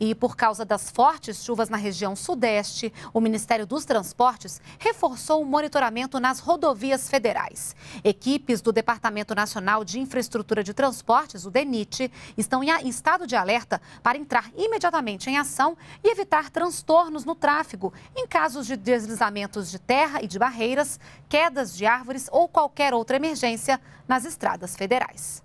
E por causa das fortes chuvas na região sudeste, o Ministério dos Transportes reforçou o monitoramento nas rodovias federais. Equipes do Departamento Nacional de Infraestrutura de Transportes, o DENIT, estão em estado de alerta para entrar imediatamente em ação e evitar transtornos no tráfego em casos de deslizamentos de terra e de barreiras, quedas de árvores ou qualquer outra emergência nas estradas federais.